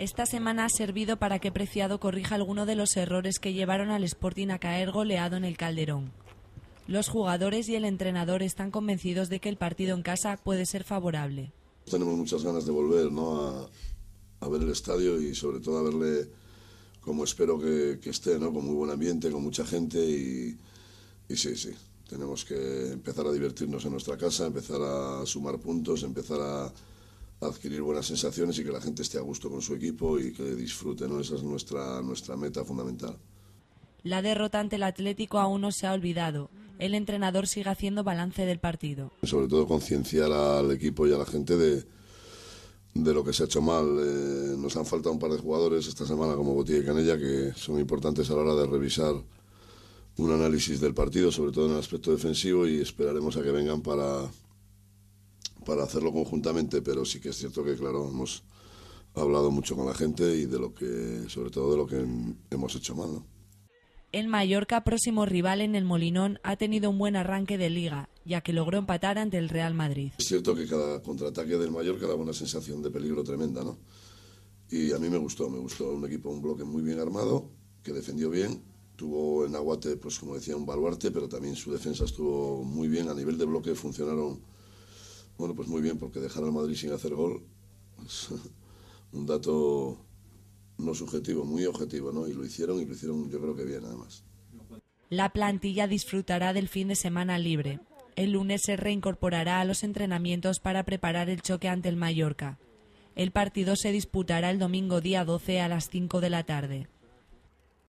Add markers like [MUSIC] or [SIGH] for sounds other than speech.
esta semana ha servido para que Preciado corrija alguno de los errores que llevaron al Sporting a caer goleado en el Calderón. Los jugadores y el entrenador están convencidos de que el partido en casa puede ser favorable. Tenemos muchas ganas de volver ¿no? a, ver el estadio y sobre todo a verle como espero que, esté, ¿no? con muy buen ambiente, con mucha gente y, sí, sí, tenemos que empezar a divertirnos en nuestra casa, empezar a sumar puntos, empezar a, adquirir buenas sensaciones y que la gente esté a gusto con su equipo y que disfruten. Esa es nuestra, nuestra meta fundamental. La derrota ante el Atlético aún no se ha olvidado. El entrenador sigue haciendo balance del partido. Sobre todo concienciar al equipo y a la gente de, de lo que se ha hecho mal. Eh, nos han faltado un par de jugadores esta semana como Botí y Canella que son importantes a la hora de revisar un análisis del partido, sobre todo en el aspecto defensivo, y esperaremos a que vengan para, para hacerlo conjuntamente, pero sí que es cierto que, claro, hemos hablado mucho con la gente y de lo que, sobre todo de lo que hemos hecho mal. el Mallorca, próximo rival en el Molinón, ha tenido un buen arranque de liga, ya que logró empatar ante el Real Madrid. Es cierto que cada contraataque del Mallorca daba una sensación de peligro tremenda, ¿no? Y a mí me gustó, me gustó un equipo, un bloque muy bien armado, que defendió bien, tuvo en Aguate, pues como decía, un baluarte, pero también su defensa estuvo muy bien, a nivel de bloque funcionaron bueno, pues muy bien, porque dejar al Madrid sin hacer gol es pues, [LAUGHS] un dato no subjetivo, muy objetivo, ¿no? Y lo hicieron y lo hicieron yo creo que bien además. La plantilla disfrutará del fin de semana libre. El lunes se reincorporará a los entrenamientos para preparar el choque ante el Mallorca. El partido se disputará el domingo día 12 a las 5 de la tarde.